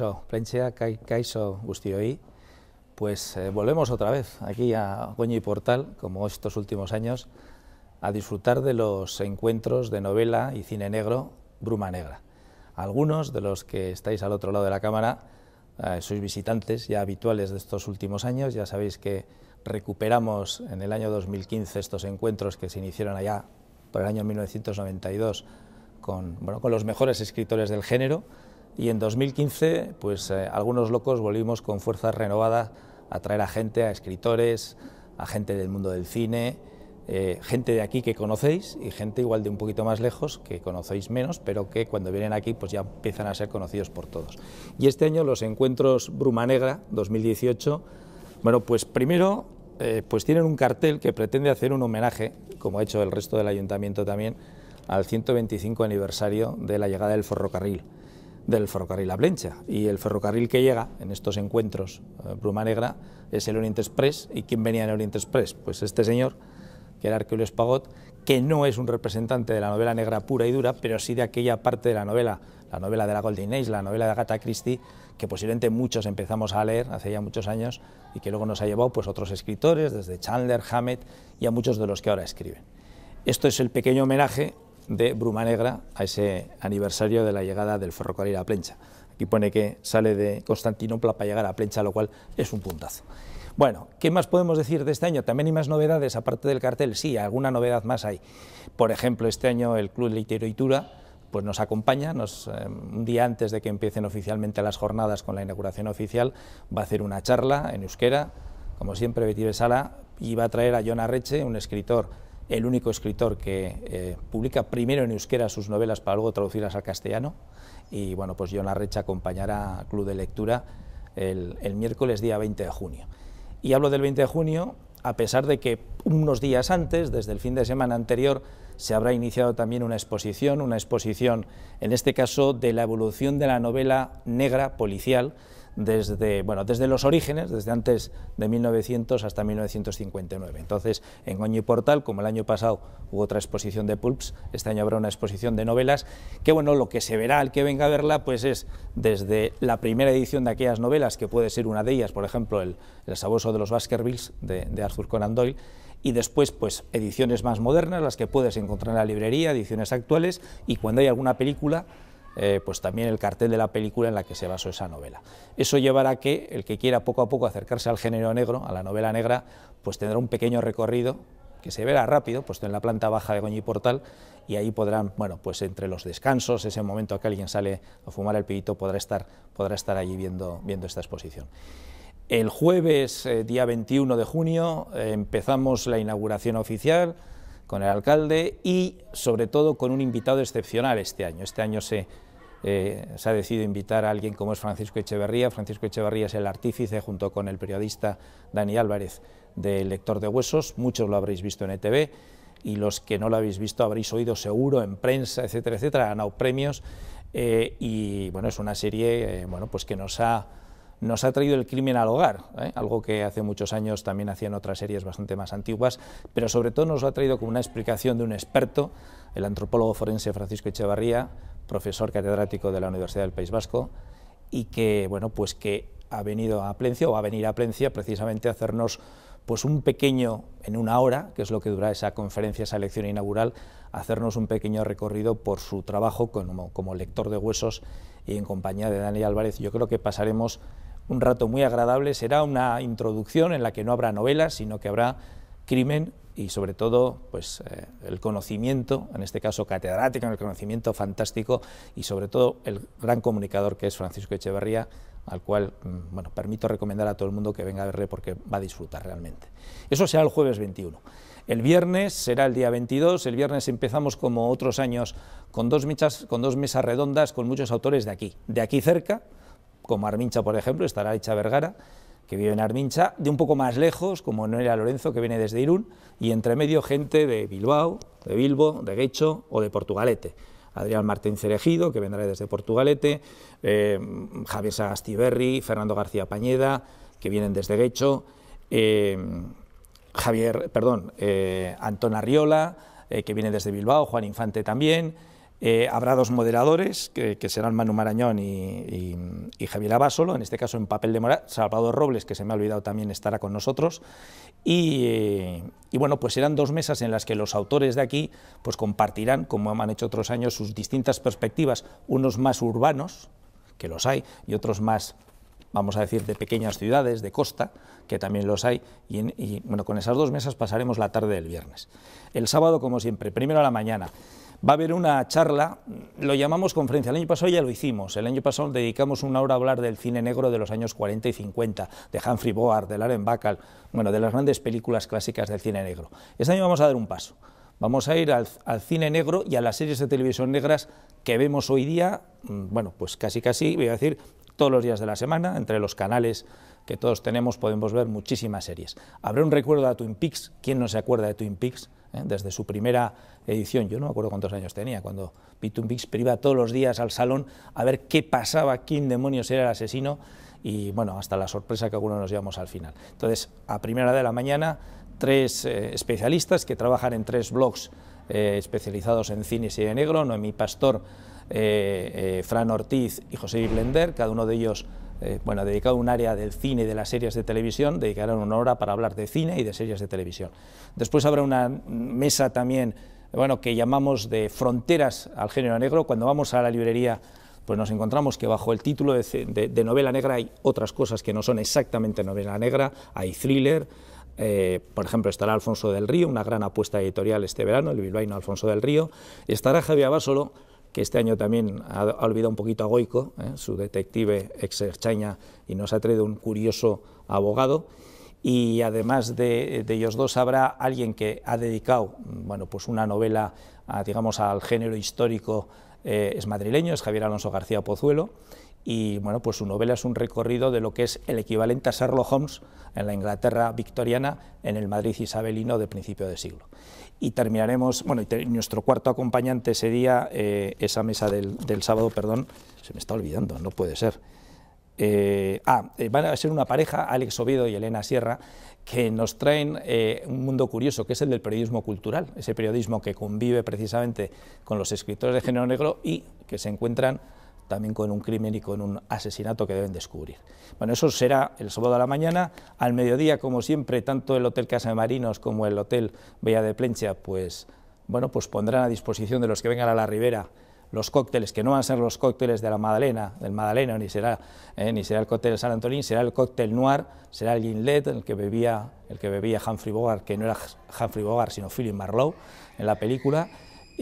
Kaiso, Plenchea, Kaiso, Gustioí. Pues eh, volvemos otra vez aquí a Coño y Portal, como estos últimos años, a disfrutar de los encuentros de novela y cine negro, Bruma Negra. Algunos de los que estáis al otro lado de la cámara eh, sois visitantes ya habituales de estos últimos años, ya sabéis que recuperamos en el año 2015 estos encuentros que se iniciaron allá por el año 1992 con, bueno, con los mejores escritores del género y en 2015, pues eh, algunos locos volvimos con fuerza renovada a traer a gente, a escritores, a gente del mundo del cine, eh, gente de aquí que conocéis y gente igual de un poquito más lejos que conocéis menos, pero que cuando vienen aquí pues ya empiezan a ser conocidos por todos. Y este año los encuentros Bruma Negra 2018, bueno, pues primero eh, pues tienen un cartel que pretende hacer un homenaje, como ha hecho el resto del ayuntamiento también, al 125 aniversario de la llegada del ferrocarril del ferrocarril a Blencha... Y el ferrocarril que llega en estos encuentros eh, bruma Negra es el Orient Express. ¿Y quién venía en el Orient Express? Pues este señor, que era Pagot Pagot... que no es un representante de la novela negra pura y dura, pero sí de aquella parte de la novela, la novela de la Golden Age, la novela de Agatha Christie, que posiblemente muchos empezamos a leer hace ya muchos años y que luego nos ha llevado pues, otros escritores, desde Chandler, Hammett y a muchos de los que ahora escriben. Esto es el pequeño homenaje de Bruma Negra a ese aniversario de la llegada del ferrocarril a Plencha. Aquí pone que sale de Constantinopla para llegar a Plencha, lo cual es un puntazo. Bueno, ¿qué más podemos decir de este año? También hay más novedades aparte del cartel, sí, alguna novedad más hay. Por ejemplo, este año el Club Literatura pues nos acompaña, nos, eh, un día antes de que empiecen oficialmente las jornadas con la inauguración oficial, va a hacer una charla en euskera, como siempre Betty Besala, y va a traer a jona Arreche, un escritor el único escritor que eh, publica primero en euskera sus novelas para luego traducirlas al castellano. Y bueno, pues la recha acompañará Club de Lectura el, el miércoles día 20 de junio. Y hablo del 20 de junio, a pesar de que unos días antes, desde el fin de semana anterior, se habrá iniciado también una exposición, una exposición en este caso de la evolución de la novela negra policial desde, los orígenes, desde antes de 1900 hasta 1959. Entonces, en Oño y Portal, como el año pasado hubo otra exposición de pulps, este año habrá una exposición de novelas, que bueno, lo que se verá al que venga a verla, pues es desde la primera edición de aquellas novelas, que puede ser una de ellas, por ejemplo, El, el de los Baskervilles, de, Arthur Conan Doyle, y después pues ediciones más modernas, las que puedes encontrar en la librería, ediciones actuales, y cuando hay alguna película eh, pues también el cartel de la película en la que se basó esa novela. Eso llevará a que el que quiera poco a poco acercarse al género negro, a la novela negra, pues tendrá un pequeño recorrido que se verá rápido, puesto en la planta baja de Goñi Portal, y ahí podrán, bueno, pues entre los descansos, ese momento que alguien sale a fumar el pibito, podrá estar, podrá estar allí viendo, viendo esta exposición. El jueves, eh, día 21 de junio, eh, empezamos la inauguración oficial, con el alcalde y sobre todo con un invitado excepcional este año. Este año se, eh, se ha decidido invitar a alguien como es Francisco Echeverría. Francisco Echeverría es el artífice junto con el periodista Dani Álvarez del Lector de Huesos, muchos lo habréis visto en ETV y los que no lo habéis visto habréis oído seguro en prensa, etcétera, etcétera, ha ganado premios eh, y bueno, es una serie eh, bueno, pues que nos ha nos ha traído el crimen al hogar, ¿eh? algo que hace muchos años también hacían otras series bastante más antiguas, pero sobre todo nos ha traído como una explicación de un experto, el antropólogo forense Francisco Echevarría, profesor catedrático de la Universidad del País Vasco, y que, bueno, pues que ha venido a Plencia o va a venir a Plencia precisamente a hacernos pues un pequeño, en una hora, que es lo que dura esa conferencia, esa lección inaugural, hacernos un pequeño recorrido por su trabajo como, como lector de huesos y en compañía de Daniel Álvarez. Yo creo que pasaremos un rato muy agradable. Será una introducción en la que no habrá novelas, sino que habrá crimen y sobre todo pues, eh, el conocimiento, en este caso catedrático, en el conocimiento fantástico y sobre todo el gran comunicador que es Francisco Echeverría, al cual mm, bueno, permito recomendar a todo el mundo que venga a verle porque va a disfrutar realmente. Eso será el jueves 21. El viernes será el día 22, el viernes empezamos como otros años con dos, con dos mesas redondas con muchos autores de aquí, de aquí cerca, como Armincha, por ejemplo, estará Echa Vergara, que vive en Armincha, de un poco más lejos, como Noelia Lorenzo, que viene desde Irún, y entre medio gente de Bilbao, de Bilbo, de Guecho o de Portugalete. Adrián Martín Cerejido, que vendrá desde Portugalete, eh, Javier Sagastiberri, Fernando García Pañeda, que vienen desde Guecho, eh, Javier, perdón, eh, Antón Arriola, que viene desde Bilbao, Juan Infante también, eh, habrá dos moderadores, que, serán Manu Marañón y, Javier Abasolo, en este caso en papel de moral... Salvador Robles, que se me ha olvidado también estará con nosotros, y, bueno, pues serán dos mesas en las que los autores de aquí pues compartirán, como han hecho otros años, sus distintas perspectivas, unos más urbanos, que los hay, y otros más vamos a decir, de pequeñas ciudades, de costa, que también los hay, y, y bueno, con esas dos mesas pasaremos la tarde del viernes. El sábado, como siempre, primero a la mañana, va a haber una charla, lo llamamos conferencia, el año pasado ya lo hicimos, el año pasado dedicamos una hora a hablar del cine negro de los años 40 y 50, de Humphrey Bogart, de Laren Bacall, bueno, de las grandes películas clásicas del cine negro. Este año vamos a dar un paso vamos a ir al, cine negro y a las series de televisión negras que vemos hoy día, mm, bueno, pues casi casi, voy a decir, todos los días de la semana, entre los canales que todos tenemos podemos ver muchísimas series. Habrá un recuerdo a Twin Peaks, ¿quién no se acuerda de Twin Peaks? Eh? Desde su primera edición, yo no me acuerdo cuántos años tenía, cuando vi Twin Peaks, pero iba todos los días al salón a ver qué pasaba, quién demonios era el asesino, y bueno, hasta la sorpresa que algunos nos llevamos al final. Entonces, a primera de la mañana tres eh, especialistas que trabajan en tres blogs eh, especializados en cine y serie negro, mi Pastor, eh, Fran Ortiz y José Blender, cada uno de ellos bueno, dedicado un área del cine y de las series de televisión, dedicarán una hora para hablar de cine y de series de televisión. Después habrá una mesa también bueno, que llamamos de fronteras al género negro, cuando vamos a la librería pues nos encontramos que bajo el título de, novela negra hay otras cosas que no son exactamente novela negra, hay thriller, eh, por ejemplo, estará Alfonso del Río, una gran apuesta editorial este verano, el bilbaíno Alfonso del Río. Estará Javier Basolo que este año también ha, olvidado un poquito a Goico, eh, su detective ex exchaña y nos ha traído un curioso abogado. Y además de, ellos dos habrá alguien que ha dedicado bueno, pues una novela digamos, al género histórico, eh, es madrileño, es Javier Alonso García Pozuelo y bueno, pues su novela es un recorrido de lo que es el equivalente a Sherlock Holmes en la Inglaterra victoriana, en el Madrid isabelino de principio de siglo. Y terminaremos, bueno, nuestro cuarto acompañante ese día, eh, esa mesa del, sábado, perdón, se me está olvidando, no puede ser. Eh, ah, eh, van a ser una pareja, Alex Oviedo y Elena Sierra, que nos traen un mundo curioso, que es el del periodismo cultural, ese periodismo que convive precisamente con los escritores de género negro y que se encuentran también con un crimen y con un asesinato que deben descubrir. Bueno, eso será el sábado a la mañana. Al mediodía, como siempre, tanto el Hotel Casa de Marinos como el Hotel Bella de Plencha, pues, bueno, pues pondrán a disposición de los que vengan a la ribera los cócteles, que no van a ser los cócteles de la Madalena, del Madalena, ni será, eh, ni será el cóctel de San Antonín, será el cóctel noir, será el Ginlet, el que bebía, el que bebía Humphrey Bogart, que no era Humphrey Bogart, sino Philip Marlowe en la película,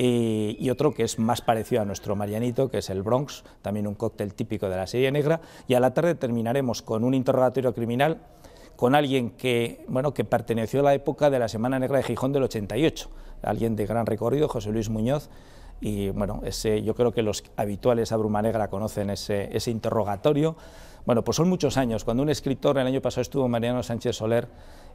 eh, y otro que es más parecido a nuestro Marianito, que es el Bronx, también un cóctel típico de la serie negra, y a la tarde terminaremos con un interrogatorio criminal con alguien que, bueno, que perteneció a la época de la Semana Negra de Gijón del 88, alguien de gran recorrido, José Luis Muñoz, y bueno, ese, yo creo que los habituales a Bruma Negra conocen ese, ese interrogatorio. Bueno, pues son muchos años. Cuando un escritor, el año pasado estuvo Mariano Sánchez Soler,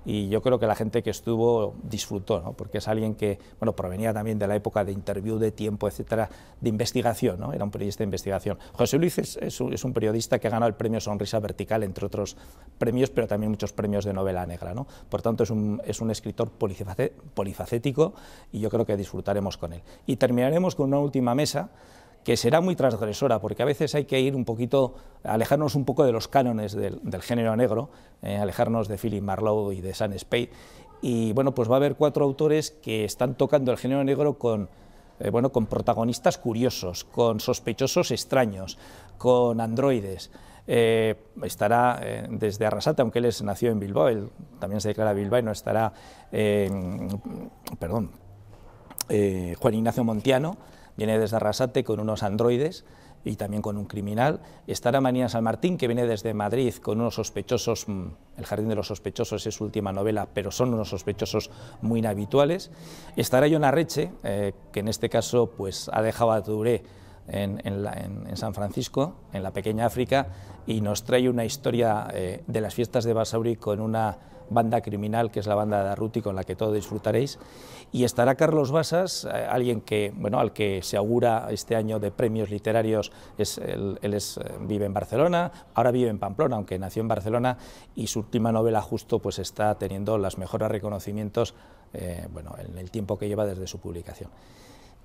y yo creo que la gente que estuvo disfrutó, ¿no? porque es alguien que bueno, provenía también de la época de interview, de tiempo, etcétera, de investigación, ¿no? era un periodista de investigación. José Luis es, un, es un, periodista que ha ganado el premio Sonrisa Vertical, entre otros premios, pero también muchos premios de novela negra. ¿no? Por tanto, es un, es un escritor polifacético y yo creo que disfrutaremos con él. Y terminaremos con una última mesa que será muy transgresora, porque a veces hay que ir un poquito, alejarnos un poco de los cánones del, género negro, eh, alejarnos de Philip Marlowe y de San Spade, y bueno, pues va a haber cuatro autores que están tocando el género negro con, eh, bueno, con protagonistas curiosos, con sospechosos extraños, con androides. Eh, estará desde Arrasate, aunque él es, nació en Bilbao, él también se declara Bilbao y no estará, perdón, eh, Juan Ignacio Montiano, viene desde Arrasate con unos androides y también con un criminal. Estará María San Martín, que viene desde Madrid con unos sospechosos, mm, El Jardín de los Sospechosos es su última novela, pero son unos sospechosos muy inhabituales. Estará John Reche, eh, que en este caso pues, ha dejado a Duré en, San Francisco, en la pequeña África, y nos trae una historia eh, de las fiestas de Basauri con una banda criminal, que es la banda de Arruti, con la que todos disfrutaréis. Y estará Carlos Basas, eh, alguien que, al que se augura este año de premios literarios, él, eh, vive en Barcelona, ahora vive en Pamplona, aunque nació en Barcelona, y su última novela justo pues está teniendo las mejores reconocimientos en el tiempo que lleva desde su publicación.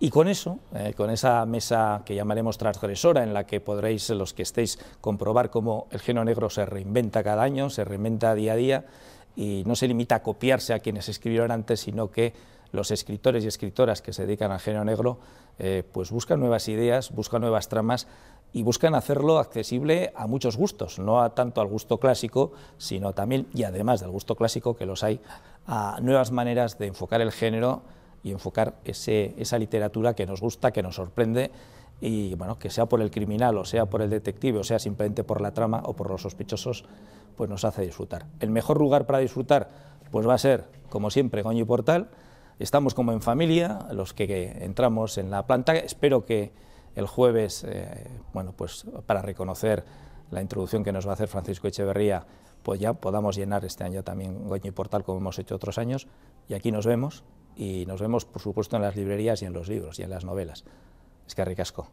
Y con eso, eh, con esa mesa que llamaremos transgresora, en la que podréis, los que estéis, comprobar cómo el género negro se reinventa cada año, se reinventa día a día, y no se limita a copiarse a quienes escribieron antes, sino que los escritores y escritoras que se dedican al género negro, eh, pues buscan nuevas ideas, buscan nuevas tramas, y buscan hacerlo accesible a muchos gustos, no a tanto al gusto clásico, sino también, y además del gusto clásico que los hay, a nuevas maneras de enfocar el género y enfocar esa literatura que nos gusta, que nos sorprende y bueno, que sea por el criminal o sea por el detective o sea simplemente por la trama o por los sospechosos, pues nos hace disfrutar. El mejor lugar para disfrutar pues va a ser, como siempre, Goño y Portal. Estamos como en familia, los que, entramos en la planta. Espero que el jueves, eh, bueno, pues para reconocer la introducción que nos va a hacer Francisco Echeverría, pues ya podamos llenar este año también Goño y Portal como hemos hecho otros años. Y aquí nos vemos y nos vemos, por supuesto, en las librerías y en los libros y en las novelas. Es que ricasco.